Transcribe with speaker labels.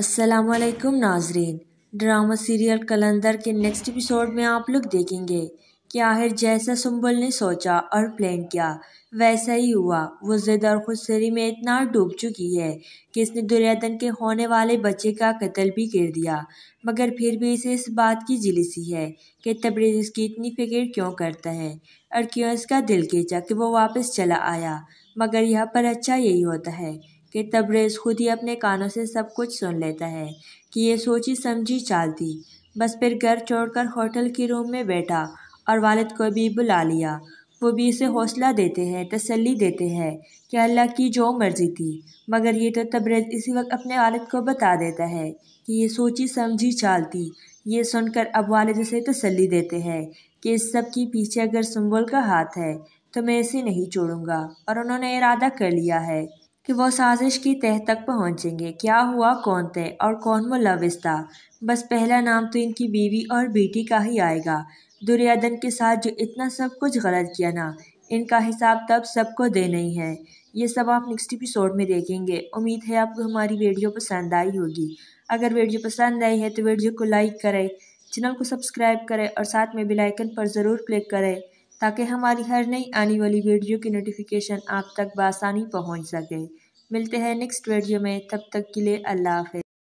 Speaker 1: असलकुम नाजरीन drama serial कलंदर के नेक्स्ट एपिसोड में आप लोग देखेंगे कि आखिर जैसा सुम्बुल ने सोचा और प्लान किया वैसा ही हुआ वो जिद और खुदसरी में इतना डूब चुकी है कि इसने दुर्योधन के होने वाले बच्चे का कत्ल भी कर दिया मगर फिर भी इसे इस बात की जिलिसी है कि तबरेज इसकी इतनी फिक्र क्यों करता है और क्यों इसका दिल खींचा कि वो वापस चला आया मगर यहाँ पर अच्छा यही होता है कि तब्रेज खुद ही अपने कानों से सब कुछ सुन लेता है कि ये सोची समझी चाल थी बस फिर घर छोड़कर होटल की रूम में बैठा और वालिद को भी बुला लिया वो भी इसे हौसला देते हैं तसल्ली देते हैं कि अल्लाह की जो मर्ज़ी थी मगर ये तो तब्रेज इसी वक्त अपने वालिद को बता देता है कि ये सोची समझी चाल थी ये सुनकर अब वालिद से तसल्ली देते हैं कि इस सब के पीछे अगर सुम्बुल का हाथ है तो मैं इसे नहीं छोड़ूंगा और उन्होंने इरादा कर लिया है कि वह साजिश की तह तक पहुंचेंगे क्या हुआ कौन थे और कौन मुलविस था बस पहला नाम तो इनकी बीवी और बेटी का ही आएगा दुर्योधन के साथ जो इतना सब कुछ गलत किया ना इनका हिसाब तब सबको दे नहीं है ये सब आप नेक्स्ट एपिसोड में देखेंगे उम्मीद है आपको हमारी वीडियो पसंद आई होगी अगर वीडियो पसंद आई है तो वीडियो को लाइक करें चैनल को सब्सक्राइब करें और साथ में बेल आइकन पर ज़रूर क्लिक करें ताकि हमारी हर नई आने वाली वीडियो की नोटिफिकेशन आप तक बासानी पहुंच सके मिलते हैं नेक्स्ट वीडियो में तब तक के लिए अल्लाह हाफ